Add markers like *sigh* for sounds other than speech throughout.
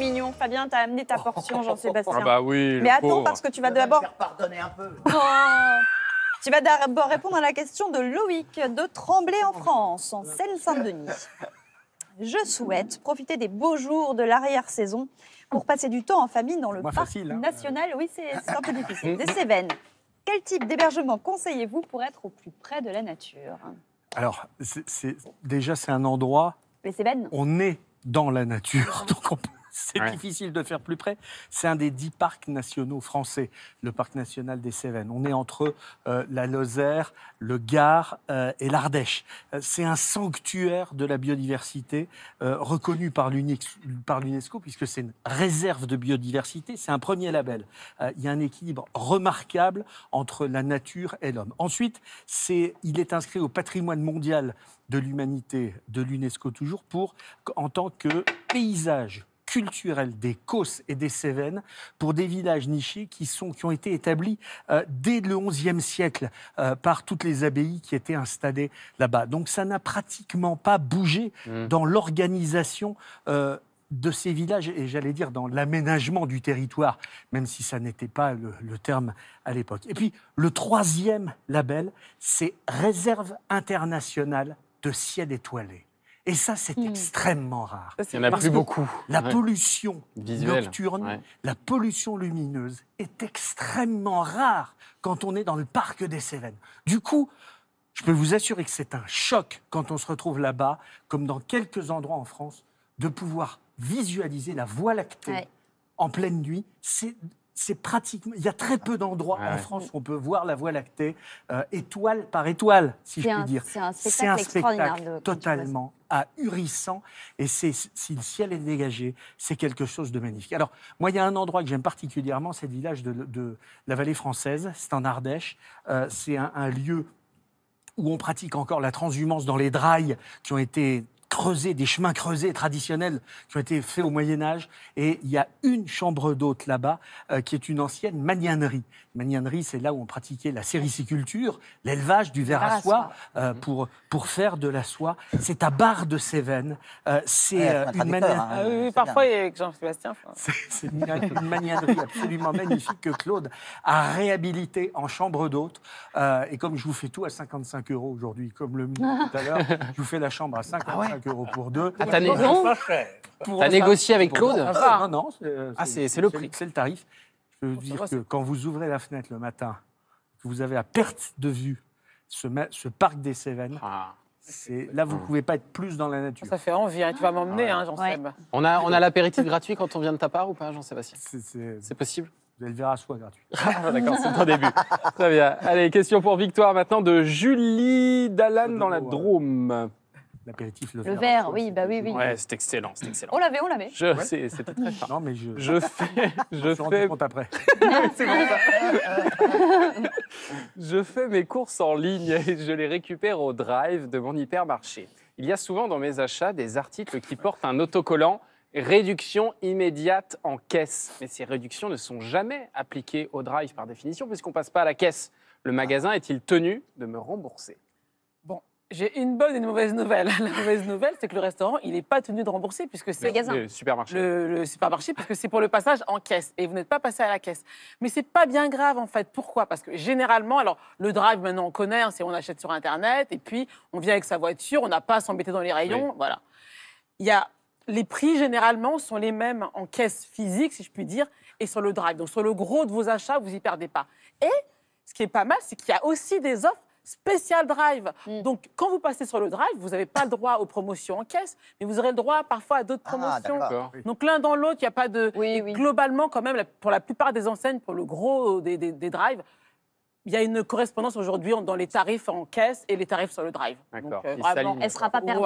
mignon. Fabien, t'as amené ta portion, Jean-Sébastien. Ah bah oui, Mais attends, parce que tu vas d'abord. pardonner un peu. Oh. Tu vas d'abord répondre à la question de Loïc de Tremblay en France, en Seine-Saint-Denis. Je souhaite profiter des beaux jours de l'arrière-saison pour passer du temps en famille dans le parc hein. national. Oui, c'est un peu difficile. *laughs* Des Cévennes. Quel type d'hébergement conseillez-vous pour être au plus près de la nature Alors, déjà, c'est un endroit. Les Cévennes On est dans la nature, *laughs* donc on peut c'est difficile de faire plus près. C'est un des dix parcs nationaux français, le parc national des Cévennes. On est entre euh, la Lozère, le Gard euh, et l'Ardèche. Euh, c'est un sanctuaire de la biodiversité reconnu par l'UNESCO puisque c'est une réserve de biodiversité. C'est un premier label. il y a un équilibre remarquable entre la nature et l'homme. Ensuite, il est inscrit au patrimoine mondial de l'humanité de l'UNESCO toujours pour en tant que paysage culturel des Causses et des Cévennes pour des villages nichés qui, sont, qui ont été établis euh, dès le XIe siècle euh, par toutes les abbayes qui étaient installées là-bas. Donc ça n'a pratiquement pas bougé mm. dans l'organisation. Euh, de ces villages, et j'allais dire dans l'aménagement du territoire, même si ça n'était pas le, le, terme à l'époque. Et puis, le troisième label, c'est Réserve internationale de ciel étoilé. Et ça, c'est hmm. extrêmement rare. Il n'y en a plus beaucoup. La pollution nocturne, la pollution lumineuse est extrêmement rare quand on est dans le parc des Cévennes. Du coup, je peux vous assurer que c'est un choc quand on se retrouve là-bas, comme dans quelques endroits en France, de pouvoir visualiser la Voie lactée en pleine nuit. C'est c'est pratiquement. Il y a très peu d'endroits en France où on peut voir la Voie lactée euh, étoile par étoile, si je puis dire. C'est un spectacle, totalement ahurissant. Et c'est si le ciel est dégagé, c'est quelque chose de magnifique. Alors moi, il y a un endroit que j'aime particulièrement, c'est le village de, la Vallée française. C'est en Ardèche. Euh, c'est un, un lieu où on pratique encore la transhumance dans les drailles qui ont été des chemins creusés traditionnels qui ont été faits au Moyen Âge. Et il y a une chambre d'hôte là-bas euh, qui est une ancienne magnanerie. Magnanerie, c'est là où on pratiquait la sériciculture, l'élevage du verre à soie euh, mhm. pour, pour faire de la soie. C'est à barre de Cévennes. c'est une oui, parfois Jean-Sébastien. C'est une, magnanerie absolument magnifique que Claude a réhabilité en chambre d'hôte. Euh, et comme je vous fais tout à 55 euros aujourd'hui, comme le tout à l'heure, *laughs* je vous fais la chambre à 55 ah euros pour deux. Ah, t'as négocié avec Claude ah, Non, non. c'est ah, le prix. C'est le tarif. Je veux dire que quand vous ouvrez la fenêtre le matin, vous avez à perte de vue ce, ce parc des Cévennes, ah. Là, vous ne hmm. pouvez pas être plus dans la nature. Ça fait envie, hein, tu vas m'emmener, hein, Jean-Seb. On a, on l'apéritif gratuit quand on vient de ta part ou pas, Jean-Sébastien C'est possible Vous allez le à soi gratuit. *laughs* D'accord, c'est ton début. Très bien. Allez, question pour Victoire maintenant de Julie Dallane dans la Drôme l'apéritif le, le verre. oui, bah oui, Ouais, c'est excellent, c'est excellent. On l'avait, on l'avait. Je sais, c'était très Non, mais je. Je fais. *laughs* Je fais. Compte après. *laughs* c'est je fais mes courses en ligne et je les récupère au drive de mon hypermarché. Il y a souvent dans mes achats des articles qui portent un autocollant réduction immédiate en caisse. Mais ces réductions ne sont jamais appliquées au drive par définition puisqu'on passe pas à la caisse. Le magasin est-il tenu de me rembourser j'ai une bonne et une mauvaise nouvelle. *laughs* La mauvaise nouvelle, c'est que le restaurant, il n'est pas tenu de rembourser puisque c'est le, supermarché. Le, le parce que c'est pour le passage en caisse et vous n'êtes pas passé à la caisse. Mais c'est pas bien grave en fait. Pourquoi Parce que généralement, alors le drive maintenant on connaît, hein, c'est on achète sur internet et puis on vient avec sa voiture, on n'a pas à s'embêter dans les rayons, voilà. Il y a les prix généralement sont les mêmes en caisse physique, si je puis dire, et sur le drive. Donc sur le gros de vos achats, vous y perdez pas. Et ce qui est pas mal, c'est qu'il y a aussi des offres spécial drive. Mm. Donc, quand vous passez sur le drive, vous n'avez pas le droit aux promotions en caisse, mais vous aurez le droit parfois à d'autres ah, promotions. Donc, l'un dans l'autre, il n'y a pas de. Globalement, quand même, pour la plupart des enseignes, pour le gros des, des drives, il y a une correspondance aujourd'hui dans les tarifs en caisse et les tarifs sur le drive. D'accord. Euh, elle ne sera pas perdue.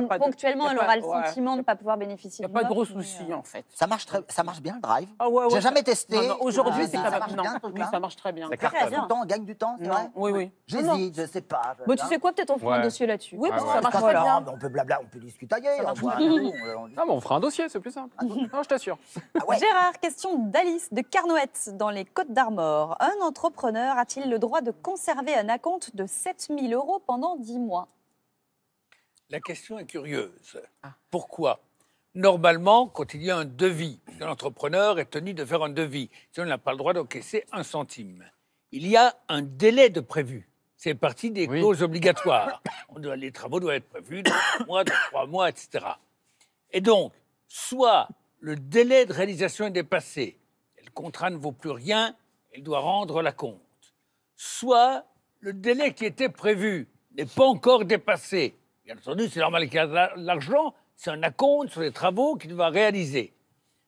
Hum, ponctuellement, elle aura le sentiment de ne pas pouvoir bénéficier. Il pas de gros euh, soucis, en fait. Ça marche, très, ça marche bien le drive. Ah, J'ai jamais testé. Aujourd'hui, ah, c'est Ça marche bien. ça marche très bien. Ça gagne du temps, c'est vrai Oui, oui. J'hésite, je ne sais pas. Mais tu sais quoi Peut-être on fera un dossier là-dessus. Oui, ça marche bien. On peut blabla, on peut discuter ailleurs. on fera un dossier, c'est plus simple. Ah, non, je t'assure. Gérard, question d'Alice de Carnoët dans les Côtes d'Armor. Un entrepreneur entrepreneur a-t-il le droit de conserver un acompte de 7000 euros pendant 10 mois La question est curieuse. Ah. Pourquoi Normalement, quand il y a un devis, l'entrepreneur est tenu de faire un devis, si on n'a pas le droit d'encaisser un centime. Il y a un délai de prévu. C'est partie des causes clauses obligatoires. On doit, les travaux doivent être prévus dans mois, dans trois mois, etc. Et donc, soit le délai de réalisation est dépassé, le contrat ne vaut plus rien, elle doit rendre la compte. Soit le délai qui était prévu n'est pas encore dépassé. Bien entendu, c'est normal qu'il y de l'argent, c'est un acompte sur les travaux qu'il va réaliser.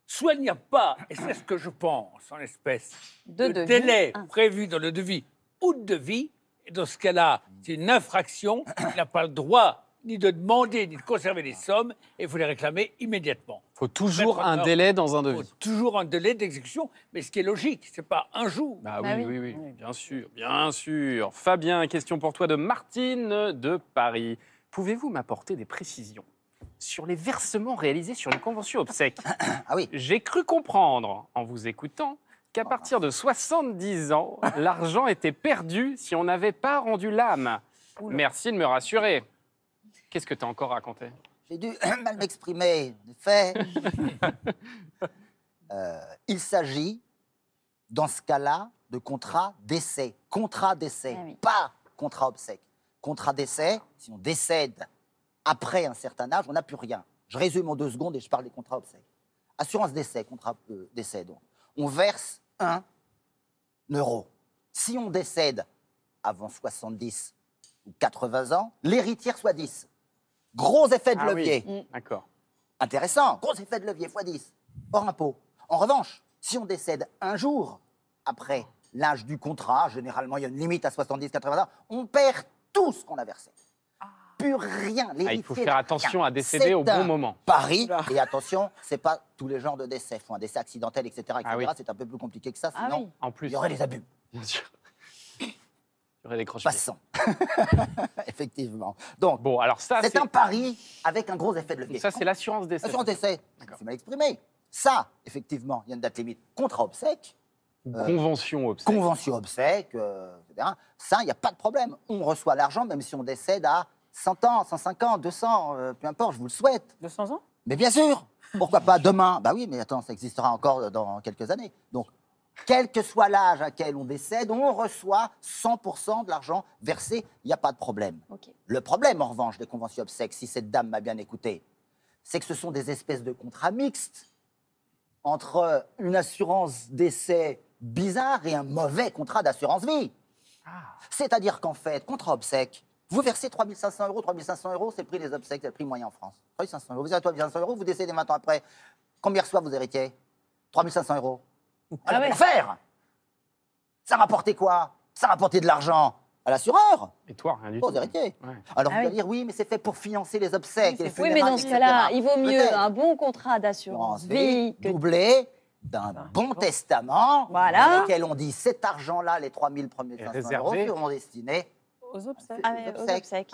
Soit il n'y a pas, et c'est ce que je pense en espèce, de, le délai prévu dans le devis ou de devis, et dans ce cas-là, c'est une infraction, il n'a pas le droit ni de demander, ni de conserver les sommes, et vous les réclamer immédiatement. Il faut toujours un délai dans un devis. faut toujours un délai d'exécution, mais ce qui est logique, ce n'est pas un jour. Bah, bah oui, oui, oui, bien sûr, bien sûr. Fabien, question pour toi de Martine de Paris. Pouvez-vous m'apporter des précisions sur les versements réalisés sur une convention obsèque *coughs* Ah oui. J'ai cru comprendre, en vous écoutant, qu'à oh. partir de 70 ans, *laughs* l'argent était perdu si on n'avait pas rendu l'âme. Merci de me rassurer. Qu'est-ce que tu as encore raconté J'ai dû *coughs* mal m'exprimer. De fait, *laughs* euh, il s'agit, dans ce cas-là, de contrat d'essai. Contrat d'essai, ah pas contrat obsèque. Contrat d'essai, si on décède après un certain âge, on n'a plus rien. Je résume en deux secondes et je parle des contrats obsèques. Assurance d'essai, contrat décès. Euh, d'essai, On verse un euro. Si on décède avant 70 ou 80 ans, l'héritière soit 10. Gros effet de ah levier. Mm. D'accord. Intéressant. Gros effet de levier, x 10, hors impôt. En revanche, si on décède un jour après l'âge du contrat, généralement il y a une limite à 70-80 ans, on perd tout ce qu'on a versé. Ah. Pur rien. Ah, il faut faire attention à décéder au bon moment. Paris, et attention, c'est pas tous les genres de décès. font un décès accidentel, etc. C'est un peu plus compliqué que ça, sinon plus, il y aurait les abus. Bien passant *laughs* Effectivement. Donc, bon, alors ça, c'est un pari avec un gros effet de levier. Ça, c'est l'assurance d'essai. L'assurance d'essai. C'est mal exprimé. Ça, effectivement, il y a une date limite. Contrat obsèque. Euh, convention obsèque. Convention obsèque, euh, etc. Ça, il n'y a pas de problème. On reçoit l'argent même si on décède à 100 ans, 150, ans, 200, euh, peu importe, je vous le souhaite. 200 ans Mais bien sûr Pourquoi pas demain Bah oui, mais attends, ça existera encore dans quelques années. Donc, quel que soit l'âge à quel on décède, on reçoit 100% de l'argent versé, il n'y a pas de problème. Le problème, en revanche, des conventions obsèques, si cette dame m'a bien écouté, c'est que ce sont des espèces de contrats mixtes entre une assurance d'essai bizarre et un mauvais contrat d'assurance vie. Ah. C'est-à-dire qu'en fait, contrat obsèque, vous versez 3500 euros, 3500 euros, c'est le prix des obsèques, c'est le prix moyen en France. 3500 euros, vous avez 3500 euros, vous décédez 20 ans après, combien reçoit vos héritiers 3500 euros à ah, ah faire. Ça rapportait quoi Ça rapportait de l'argent à l'assureur. Et toi, rien du tout. Alors, on ah va dire, oui, mais c'est fait pour financer les obsèques. Oui, mais dans ce cas-là, il vaut mieux un bon contrat d'assurance vie doublé d'un bon, testament voilà. dans lequel on dit cet argent-là, les 3000 premiers 500 euros seront destinés aux obsèques. Ah, aux obsèques.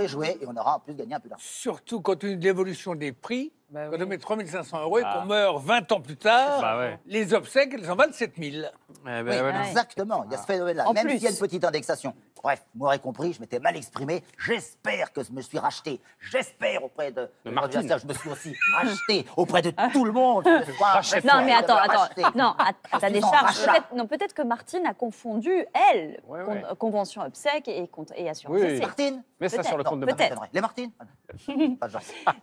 Eh jouer et on aura en plus gagné un peu d'argent. Surtout compte tenu de l'évolution des prix, bah, Quand on met 3500 euros et qu'on ah. meurt 20 ans plus tard, bah les obsèques, elles en valent 7000. Eh ben Exactement, il y a ce ah. phénomène-là, même s'il y a une petite indexation. Bref, vous m'aurez compris, je m'étais mal exprimé. J'espère que je me suis racheté. J'espère auprès de, Martine. Je me suis aussi racheté auprès de tout le monde. *laughs* non, mais attends, attends. Non, à, ta décharge. peut non, peut-être que Martine a confondu, elle, euh, convention obsèque et, et assurance. Oui, Martine Mets ça sur le compte de Martine. Les Martines *laughs*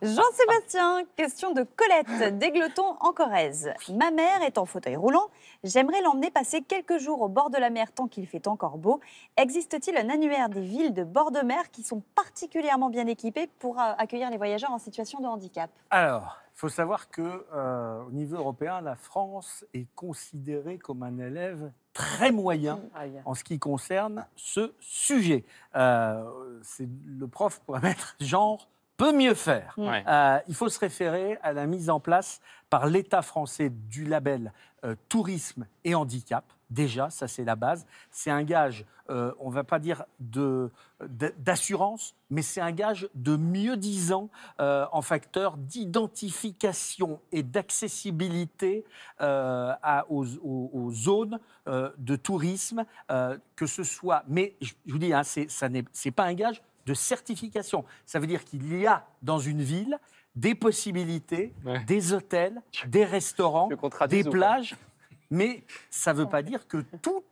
Jean-Sébastien, Question de Colette, *laughs* d'Aigleton, en Corrèze. Ma mère est en fauteuil roulant. J'aimerais l'emmener passer quelques jours au bord de la mer tant qu'il fait encore beau. Existe-t-il un annuaire des villes de bord de mer qui sont particulièrement bien équipées pour euh, accueillir les voyageurs en situation de handicap Alors, il faut savoir que euh, au niveau européen, la France est considérée comme un élève très moyen en ce qui concerne ce sujet. Euh, c'est le prof pourrait *laughs* mettre genre peut mieux faire. Mm. Euh, il faut se référer à la mise en place par l'État français du label euh, tourisme et handicap. Déjà, ça c'est la base. C'est un gage, euh, on ne va pas dire d'assurance, mais c'est un gage de mieux-disant en facteur d'identification et d'accessibilité aux, aux, zones de tourisme, que ce soit. Mais je vous dis, hein, ce n'est pas un gage de certification. Ça veut dire qu'il y a dans une ville des possibilités, des hôtels, des restaurants, des plages, mais ça ne veut pas dire que tout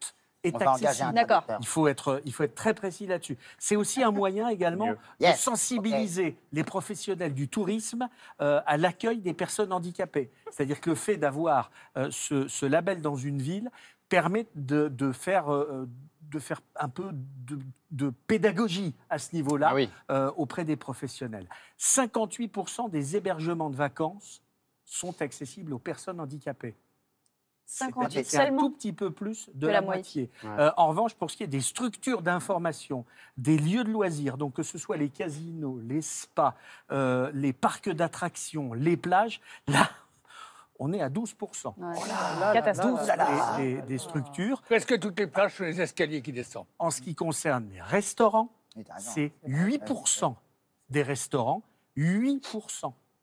est accessible. Il faut être, il faut être très précis là-dessus. C'est aussi un moyen également de sensibiliser les professionnels du tourisme euh, à l'accueil des personnes handicapées. C'est-à-dire que le fait d'avoir euh, ce, label dans une ville permet de, faire euh, de faire un peu de, pédagogie à ce niveau-là ah euh, auprès des professionnels. 58% des hébergements de vacances sont accessibles aux personnes handicapées. 58 c'est un tout petit peu plus de, la, moitié. Euh, en revanche, pour ce qui est des structures d'information, des lieux de loisirs, donc que ce soit les casinos, les spas, euh, les parcs d'attractions, les plages, là, on est à 12 Catastrophe. des, ah, structures. Presque toutes les plages sont les escaliers qui descendent. En ce qui concerne les restaurants, c'est 8 des restaurants, 8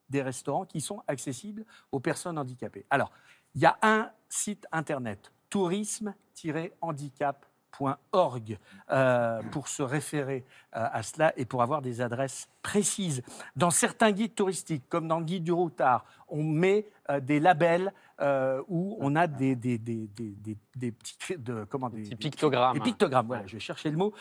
des restaurants qui sont accessibles aux personnes handicapées. Alors, il y a un site internet tourisme-handicap org pour se référer à cela et pour avoir des adresses précises. Dans certains guides touristiques, comme dans le guide du routard, on met des labels où on a des, des, des, des, des petits, de, comment, des, pictogrammes. Des pictogrammes, voilà, je vais chercher le mot,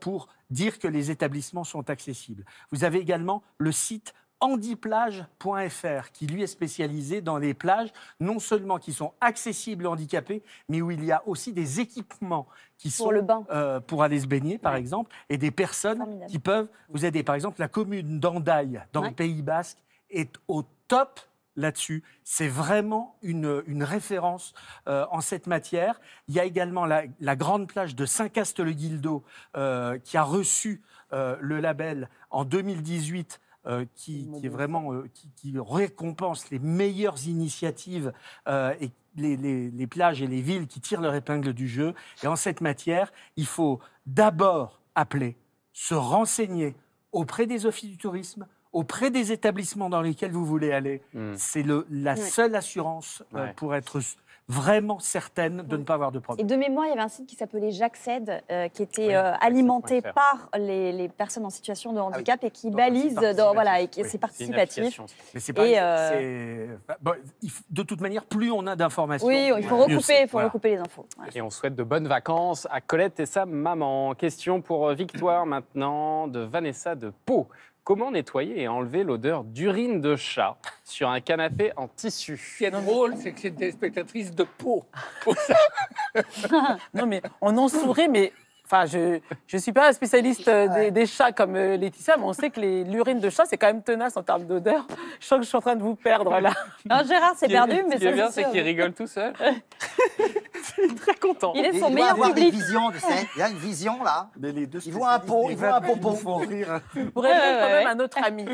pour dire que les établissements sont accessibles. Vous avez également le site handiplage.fr, qui lui est spécialisé dans les plages, non seulement qui sont accessibles aux handicapés, mais où il y a aussi des équipements qui sont euh, pour aller se baigner, par exemple, et des personnes qui peuvent vous aider. Par exemple, la commune d'Andaille, dans le Pays Basque, est au top là-dessus. C'est vraiment une, référence euh, en cette matière. Il y a également la, grande plage de Saint-Cast-le-Guildo euh, qui a reçu le label en 2018 euh, qui, vraiment euh, qui, récompense les meilleures initiatives euh, et les, plages et les villes qui tirent leur épingle du jeu. Et en cette matière, il faut d'abord appeler, se renseigner auprès des offices du tourisme, auprès des établissements dans lesquels vous voulez aller. Hmm. C'est la seule assurance pour être vraiment certaine de ne pas avoir de problème. Et de mémoire, il y avait un site qui s'appelait J'accède, euh, qui était euh, alimenté par les, personnes en situation de ah handicap et qui balise, voilà, et c'est participatif. Mais c'est euh, de toute manière, plus on a d'informations. Oui, il faut, recouper, faut recouper les infos. Et on souhaite de bonnes vacances à Colette et sa maman. Question pour Victoire *clears throat* maintenant de Vanessa de Pau. Comment nettoyer et enlever l'odeur d'urine de chat sur un canapé en tissu Ce qui est drôle, c'est que c'est des spectatrices de peau. *laughs* non, mais on en sourit, mais Enfin, je ne suis pas un spécialiste euh, des, chats comme euh, Laetitia, mais on sait que l'urine de chat, c'est quand même tenace en termes d'odeur. *laughs* Je sens que je suis en train de vous perdre là. *laughs* Non, Gérard c'est perdu, mais c'est. Ce qui est bien, c'est qu'il rigole tout seul. *laughs* est très content. Il est son il meilleur avoir Une vision, tu sais. Il y a une vision là. Mais les il voit un pot, il voit un pot pour Pour ouais, quand même un autre ami.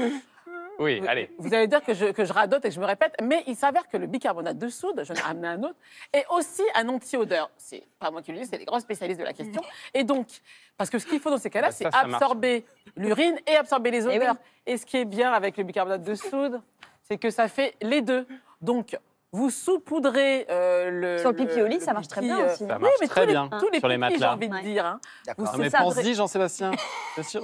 Oui, vous, allez. Vous allez dire que je, radote et que je me répète, mais il s'avère que le bicarbonate de soude, je ai amené un autre, est aussi un anti-odeur. C'est pas moi qui le dis, c'est les grands spécialistes de la question. Et donc, parce que ce qu'il faut dans ces cas-là, bah, c'est absorber l'urine et absorber les eh odeurs. Et, ce qui est bien avec le bicarbonate de soude, c'est que ça fait les deux. Donc, vous saupoudrez euh, le. Sur le pipi au lit, ça marche très bien euh, aussi. Ça marche très bien. tous les sur les matelas. J'ai envie de dire. Hein. Ah, mais pense-y, Jean-Sébastien. Sûr.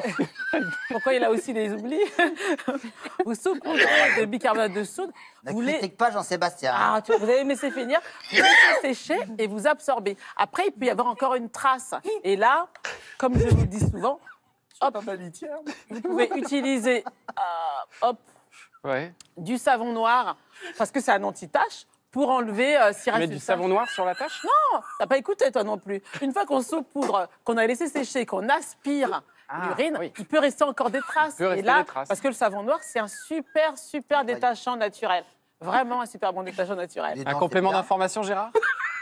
*laughs* Pourquoi il a aussi des oublis *laughs* Vous saupoudrez de bicarbonate de soude. vous critique les... pas Jean-Sébastien. Ah, vous avez laissé finir. Vous laissez *laughs* sécher et vous absorbez. Après, il peut y avoir encore une trace. Et là, comme je vous le dis souvent, hop, vous pouvez utiliser euh, hop, du savon noir, parce que c'est un anti-tache pour enlever euh, si Mais du savon noir sur la tâche Non, t'as pas écouté toi non plus. Une fois qu'on saupoudre, qu'on a laissé sécher, qu'on aspire ah, l'urine, il peut rester encore des traces. et là, Parce que le savon noir, c'est un super, super détachant naturel. Vraiment un super bon détachant naturel. Un complément d'information, Gérard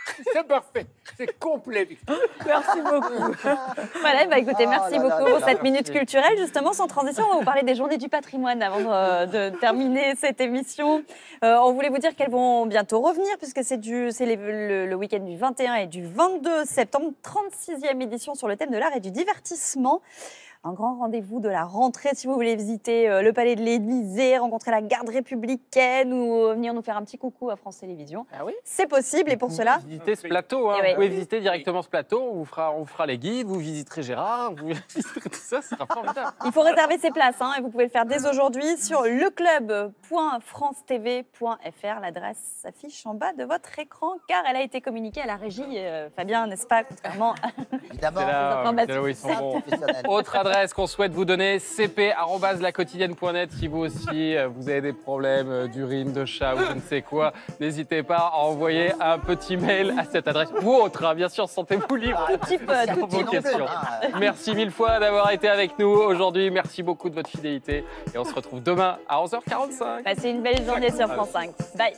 *laughs* C'est parfait. C'est complet, *laughs* Merci beaucoup. *laughs* voilà, bah, écoutez, merci oh beaucoup pour cette minute culturelle. Justement, sans transition, on va vous parler des journées du patrimoine avant euh, de, terminer cette émission. Euh, on voulait vous dire qu'elles vont bientôt revenir puisque c'est le week-end du 21 et du 22 septembre, 36e édition sur le thème de l'art et du divertissement un grand rendez-vous de la rentrée si vous voulez visiter euh, le palais de l'Élysée, rencontrer la garde républicaine ou euh, venir nous faire un petit coucou à France Télévisions. Ah oui C'est possible et pour vous cela. visiter ce plateau, hein. eh vous pouvez visiter directement ce plateau, on vous fera, les guides, vous visiterez Gérard, vous *laughs* visiterez tout ça, ce sera formidable. Il faut réserver ses places hein, et vous pouvez le faire dès aujourd'hui sur leclub.francetv.fr. L'adresse s'affiche en bas de votre écran car elle a été communiquée à la régie, euh, Fabien, n'est-ce pas Contrairement Évidemment, Autre est-ce qu'on souhaite vous donner, cp.laquotidienne.net. Si vous aussi, euh, vous avez des problèmes euh, d'urine, de chat ou je ne sais quoi, n'hésitez pas à envoyer un petit mail à cette adresse ou autre. Hein. Bien sûr, sentez-vous libre. Tout vos questions. Ah. Merci mille fois d'avoir été avec nous aujourd'hui. Merci beaucoup de votre fidélité. Et on se retrouve demain à 11h45. Passez une belle journée sur France 5. Bye.